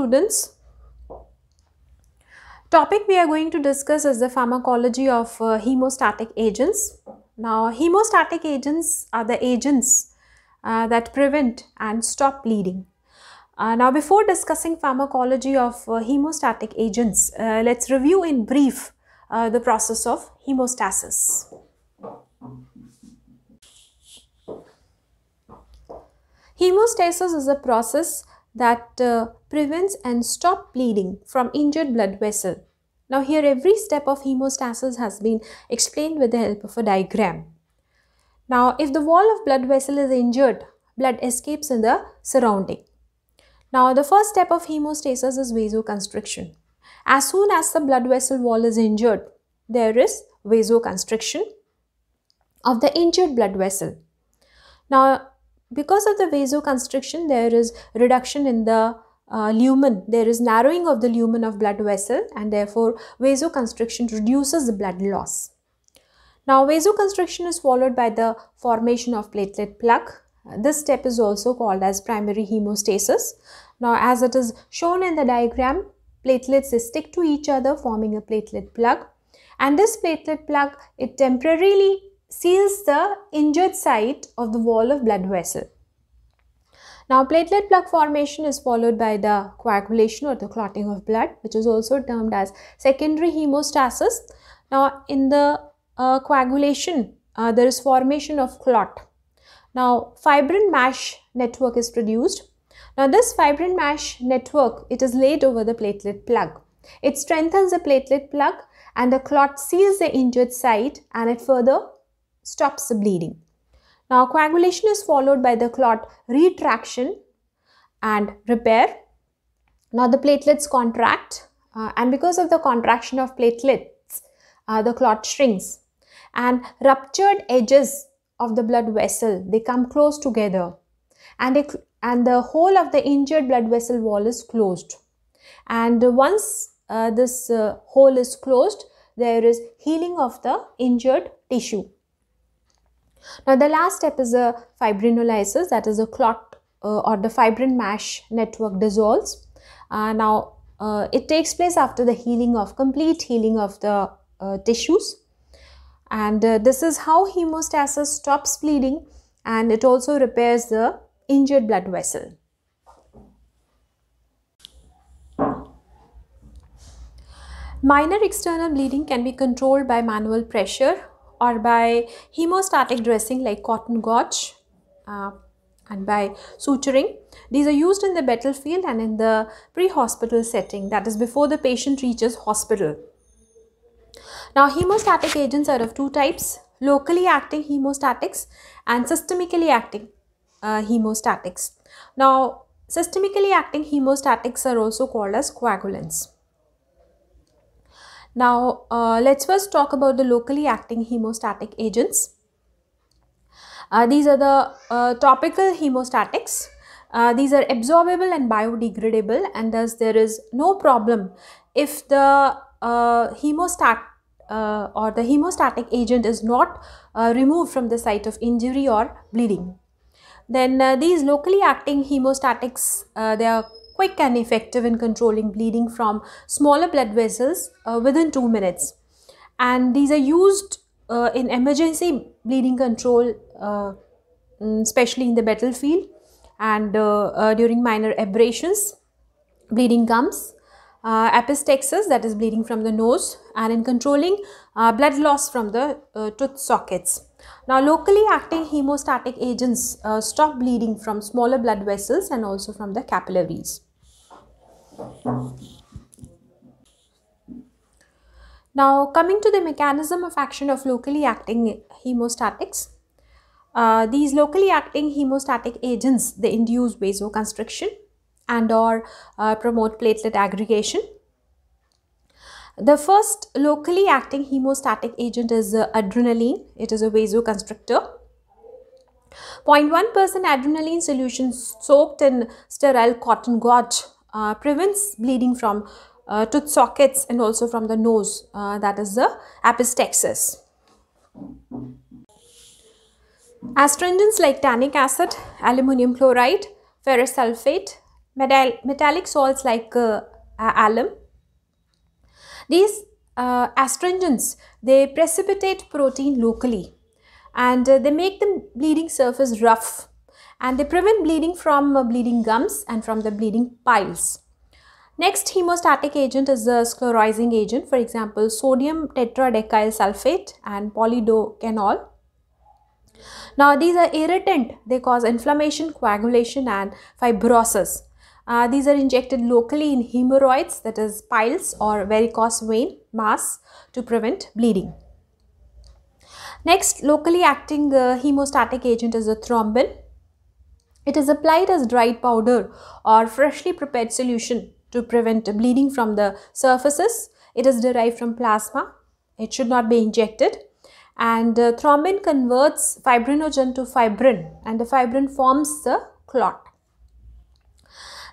students. Topic we are going to discuss is the pharmacology of uh, hemostatic agents. Now, hemostatic agents are the agents uh, that prevent and stop bleeding. Uh, now, before discussing pharmacology of uh, hemostatic agents, uh, let's review in brief uh, the process of hemostasis. Hemostasis is a process that uh, prevents and stop bleeding from injured blood vessel. Now here every step of hemostasis has been explained with the help of a diagram. Now if the wall of blood vessel is injured, blood escapes in the surrounding. Now the first step of hemostasis is vasoconstriction. As soon as the blood vessel wall is injured, there is vasoconstriction of the injured blood vessel. Now because of the vasoconstriction, there is reduction in the uh, lumen, there is narrowing of the lumen of blood vessel and therefore vasoconstriction reduces the blood loss. Now vasoconstriction is followed by the formation of platelet plaque. This step is also called as primary hemostasis. Now as it is shown in the diagram, platelets stick to each other forming a platelet plug and this platelet plug it temporarily seals the injured site of the wall of blood vessel. Now platelet plug formation is followed by the coagulation or the clotting of blood which is also termed as secondary hemostasis. Now in the uh, coagulation uh, there is formation of clot. Now fibrin mesh network is produced. Now this fibrin mesh network it is laid over the platelet plug. It strengthens the platelet plug and the clot seals the injured site and it further stops the bleeding. Now coagulation is followed by the clot retraction and repair. Now the platelets contract uh, and because of the contraction of platelets, uh, the clot shrinks and ruptured edges of the blood vessel, they come close together and, it, and the whole of the injured blood vessel wall is closed. And once uh, this uh, hole is closed, there is healing of the injured tissue. Now the last step is a fibrinolysis that is a clot uh, or the fibrin mesh network dissolves. Uh, now uh, it takes place after the healing of complete healing of the uh, tissues and uh, this is how hemostasis stops bleeding and it also repairs the injured blood vessel. Minor external bleeding can be controlled by manual pressure or by hemostatic dressing like cotton gauze uh, and by suturing. These are used in the battlefield and in the pre-hospital setting that is before the patient reaches hospital. Now hemostatic agents are of two types locally acting hemostatics and systemically acting uh, hemostatics. Now systemically acting hemostatics are also called as coagulants. Now, uh, let's first talk about the locally acting hemostatic agents. Uh, these are the uh, topical hemostatics. Uh, these are absorbable and biodegradable and thus there is no problem if the uh, hemostat uh, or the hemostatic agent is not removed from the site of injury or bleeding. Then these locally acting hemostatics, they are quick and effective in controlling bleeding from smaller blood vessels uh, within 2 minutes. And these are used uh, in emergency bleeding control, uh, mm, especially in the battlefield and uh, uh, during minor abrasions, bleeding gums, epistaxis that is bleeding from the nose and in controlling blood loss from the tooth sockets. Now, locally acting hemostatic agents uh, stop bleeding from smaller blood vessels and also from the capillaries. Now coming to the mechanism of action of locally acting hemostatics. Uh, these locally acting hemostatic agents, they induce vasoconstriction and or uh, promote platelet aggregation. The first locally acting hemostatic agent is uh, adrenaline. It is a vasoconstrictor. 0.1% adrenaline solution soaked in sterile cotton gauze uh, prevents bleeding from uh, tooth sockets and also from the nose uh, that is the apistexis. Astringents like tannic acid, aluminum chloride, ferrous sulfate, metal metallic salts like uh, alum. These uh, astringents they precipitate protein locally and they make the bleeding surface rough and they prevent bleeding from uh, bleeding gums and from the bleeding piles. Next hemostatic agent is the sclerosing agent for example sodium tetradecyl sulfate and polydocanol. Now these are irritant they cause inflammation coagulation and fibrosis. Uh, these are injected locally in hemorrhoids that is piles or varicose vein mass to prevent bleeding. Next locally acting uh, hemostatic agent is the thrombin it is applied as dried powder or freshly prepared solution to prevent bleeding from the surfaces. It is derived from plasma. It should not be injected. And uh, thrombin converts fibrinogen to fibrin and the fibrin forms the clot.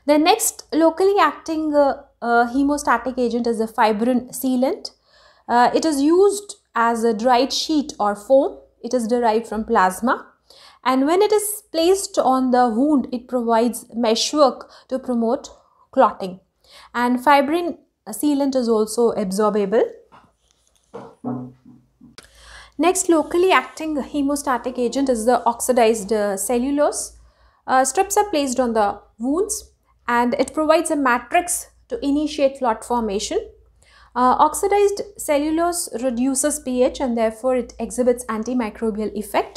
The next locally acting uh, uh, hemostatic agent is the fibrin sealant. Uh, it is used as a dried sheet or foam. It is derived from plasma and when it is placed on the wound it provides meshwork to promote clotting and fibrin sealant is also absorbable next locally acting hemostatic agent is the oxidized uh, cellulose uh, strips are placed on the wounds and it provides a matrix to initiate clot formation uh, oxidized cellulose reduces pH and therefore it exhibits antimicrobial effect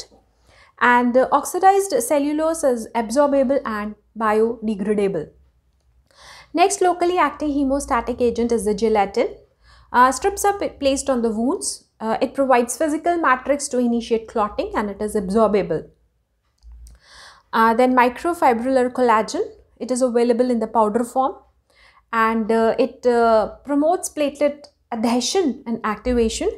and oxidized cellulose is absorbable and biodegradable. Next locally acting hemostatic agent is the gelatin. Uh, strips are placed on the wounds. Uh, it provides physical matrix to initiate clotting and it is absorbable. Uh, then microfibrillar collagen. It is available in the powder form and uh, it uh, promotes platelet adhesion and activation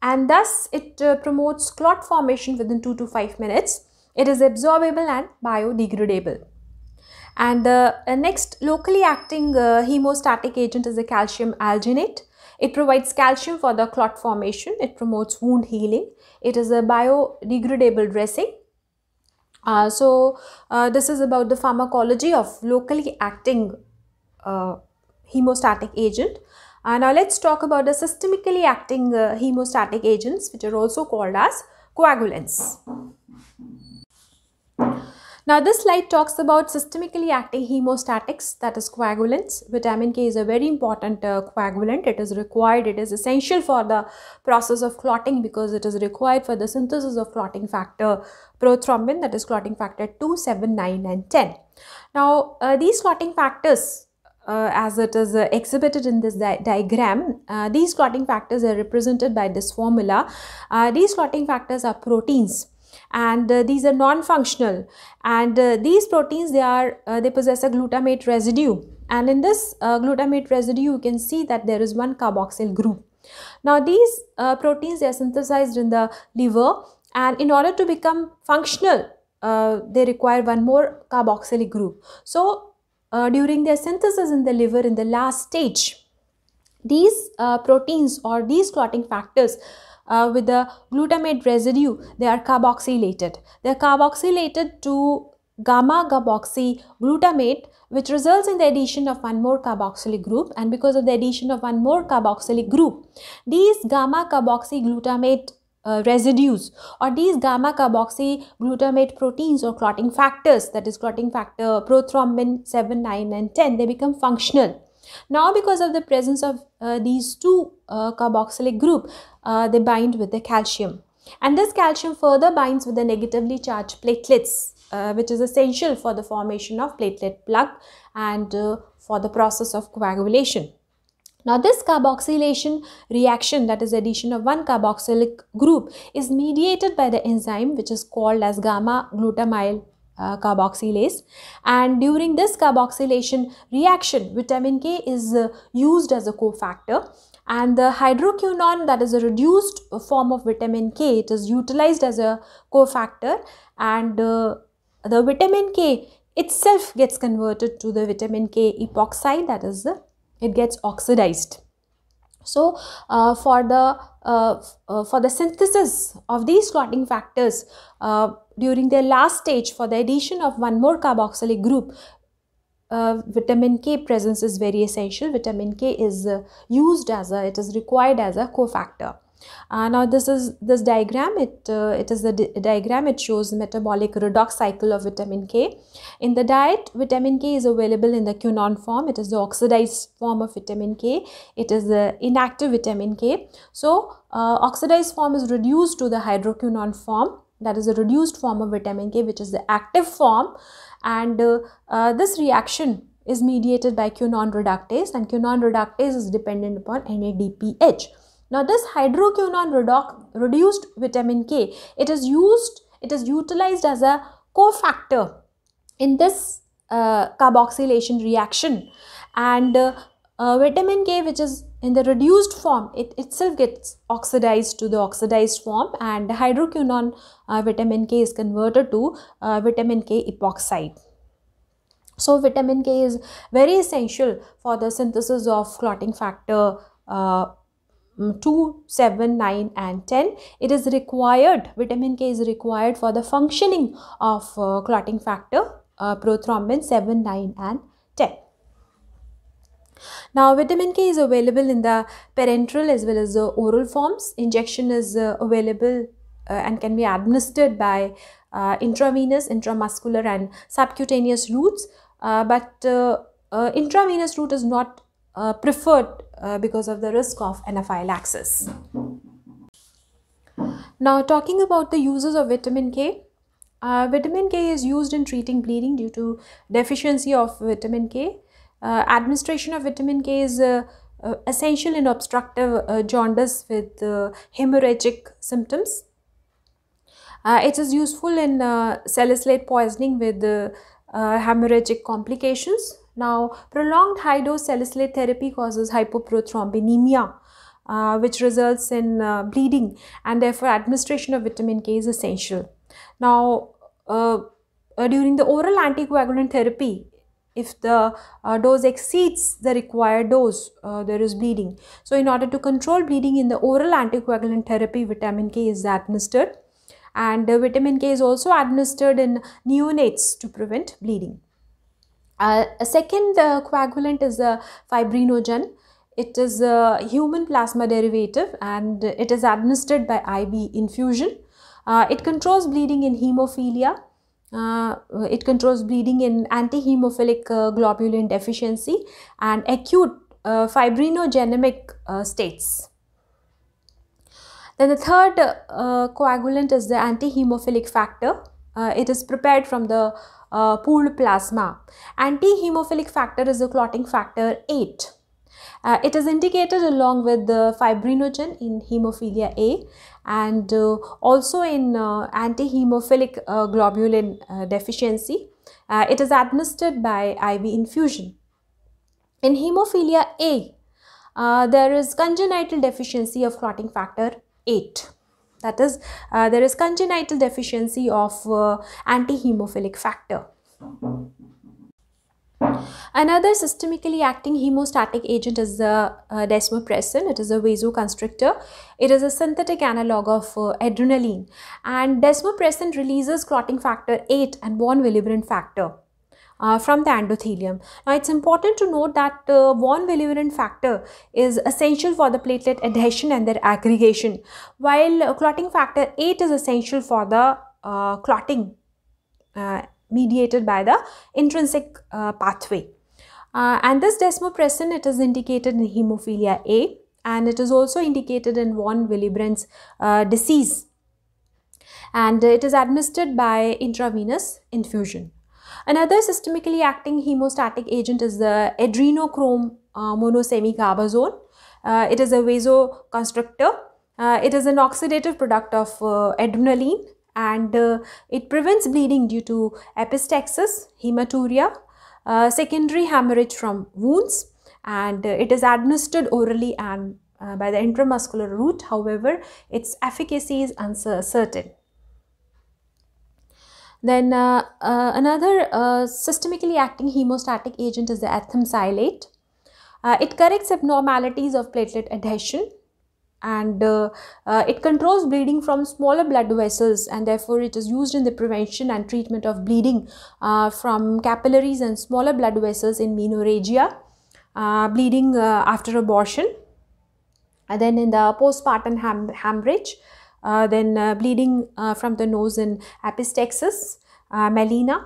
and thus it uh, promotes clot formation within 2 to 5 minutes. It is absorbable and biodegradable. And the uh, uh, next locally acting uh, hemostatic agent is the calcium alginate. It provides calcium for the clot formation. It promotes wound healing. It is a biodegradable dressing. Uh, so, uh, this is about the pharmacology of locally acting hemostatic agent. Uh, now let's talk about the systemically acting uh, hemostatic agents which are also called as coagulants. Now this slide talks about systemically acting hemostatics that is coagulants. Vitamin K is a very important uh, coagulant. It is required. It is essential for the process of clotting because it is required for the synthesis of clotting factor prothrombin that is clotting factor 2, 7, 9 and 10. Now uh, these clotting factors uh, as it is uh, exhibited in this di diagram. Uh, these clotting factors are represented by this formula. Uh, these clotting factors are proteins and uh, these are non-functional and these proteins they are they possess a glutamate residue and in this glutamate residue you can see that there is one carboxyl group. Now these proteins they are synthesized in the liver and in order to become functional uh, they require one more carboxylic group. So uh, during their synthesis in the liver in the last stage. These uh, proteins or these clotting factors uh, with the glutamate residue, they are carboxylated. They are carboxylated to gamma carboxy glutamate which results in the addition of one more carboxylic group and because of the addition of one more carboxylic group these gamma carboxy glutamate uh, residues or these gamma glutamate proteins or clotting factors that is clotting factor prothrombin 7 9 and 10 they become functional now because of the presence of uh, these two uh, carboxylic group uh, they bind with the calcium and this calcium further binds with the negatively charged platelets uh, which is essential for the formation of platelet plug and uh, for the process of coagulation now this carboxylation reaction that is addition of one carboxylic group is mediated by the enzyme which is called as gamma glutamyl uh, carboxylase and during this carboxylation reaction vitamin K is uh, used as a cofactor and the hydroquinone that is a reduced form of vitamin K it is utilized as a cofactor and uh, the vitamin K itself gets converted to the vitamin K epoxide that is the it gets oxidized so uh, for the uh, uh, for the synthesis of these clotting factors uh, during their last stage for the addition of one more carboxylic group uh, vitamin K presence is very essential. Vitamin K is uh, used as a, it is required as a cofactor. Uh, now this is this diagram it uh, it is the di diagram it shows metabolic redox cycle of vitamin K in the diet vitamin K is available in the quinone form it is the oxidized form of vitamin K it is the inactive vitamin K so uh, oxidized form is reduced to the hydroquinone form that is a reduced form of vitamin K which is the active form and uh, uh, this reaction is mediated by quinone reductase and quinone reductase is dependent upon NADPH. Now this hydroquinone reduced vitamin K, it is used, it is utilized as a cofactor in this uh, carboxylation reaction and uh, uh, vitamin K which is in the reduced form it itself gets oxidized to the oxidized form and hydroquinone uh, vitamin K is converted to uh, vitamin K epoxide. So vitamin K is very essential for the synthesis of clotting factor uh, 2, 7, 9 and 10. It is required, vitamin K is required for the functioning of uh, clotting factor uh, prothrombin 7, 9 and 10. Now vitamin K is available in the parenteral as well as the oral forms. Injection is uh, available uh, and can be administered by uh, intravenous, intramuscular and subcutaneous routes uh, but intravenous route is not preferred uh, because of the risk of anaphylaxis. Now, talking about the uses of vitamin K, uh, vitamin K is used in treating bleeding due to deficiency of vitamin K. Uh, administration of vitamin K is uh, uh essential in obstructive uh, jaundice with hemorrhagic symptoms. it is useful in salicylate poisoning with hemorrhagic complications. Now, prolonged high dose salicylate therapy causes hypoprothrombinemia. Uh, which results in uh, bleeding and therefore administration of vitamin K is essential. Now, uh, uh during the oral anticoagulant therapy, if the uh, dose exceeds the required dose, uh, there is bleeding. So, in order to control bleeding in the oral anticoagulant therapy, vitamin K is administered and vitamin K is also administered in neonates to prevent bleeding. Uh, a second uh, coagulant is a fibrinogen. It is a human plasma derivative and it is administered by IV infusion. Uh, it controls bleeding in hemophilia. Uh, it controls bleeding in anti-hemophilic uh, globulin deficiency and acute fibrinogenic states. Then the third coagulant is the anti-hemophilic factor. it is prepared from the uh, pooled plasma. Anti-hemophilic factor is a clotting factor 8. Uh, it is indicated along with the fibrinogen in hemophilia A and uh, also in uh, anti-hemophilic uh, globulin uh, deficiency. Uh, it is administered by IV infusion. In hemophilia A, there is congenital deficiency of clotting factor 8. That is, uh, there is congenital deficiency of uh, anti-hemophilic factor. Another systemically acting hemostatic agent is the uh, desmopressin. It is a vasoconstrictor. It is a synthetic analog of uh, adrenaline. And desmopressin releases clotting factor 8 and von Willebrand factor uh, from the endothelium. Now it's important to note that uh, von Willebrand factor is essential for the platelet adhesion and their aggregation while clotting factor 8 is essential for the uh, clotting uh, mediated by the intrinsic uh, pathway. Uh, and this desmopressin it is indicated in hemophilia A and it is also indicated in von Willebrand's disease and it is administered by intravenous infusion. Another systemically acting hemostatic agent is the adrenochrome uh, monosemicarbazole. Uh, it is a vasoconstrictor. Uh, it is an oxidative product of uh, adrenaline and uh, it prevents bleeding due to epistaxis, hematuria, uh, secondary hemorrhage from wounds and uh, it is administered orally and by the intramuscular route. However, its efficacy is uncertain. Then uh, uh, another uh, systemically acting hemostatic agent is the ethambutylate. Uh, it corrects abnormalities of platelet adhesion and uh, uh, it controls bleeding from smaller blood vessels and therefore it is used in the prevention and treatment of bleeding from capillaries and smaller blood vessels in menorrhagia, bleeding after abortion and then in the postpartum hemorrhage uh, then uh, bleeding uh, from the nose in epistaxis, melena,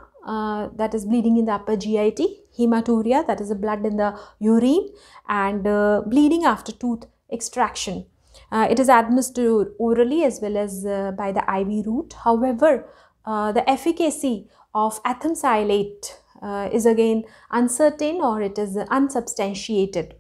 that is bleeding in the upper GIT, hematuria, that is the blood in the urine, and bleeding after tooth extraction. Uh, it is administered orally as well as uh, by the IV route. However, uh, the efficacy of ethambutylate is again uncertain or it is unsubstantiated.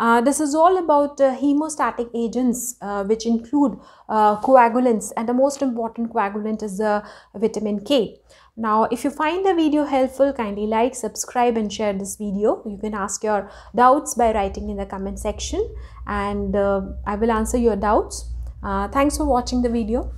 Uh, this is all about uh, hemostatic agents uh, which include uh, coagulants and the most important coagulant is the vitamin K. Now if you find the video helpful kindly like, subscribe and share this video. You can ask your doubts by writing in the comment section and uh, I will answer your doubts. Uh, thanks for watching the video.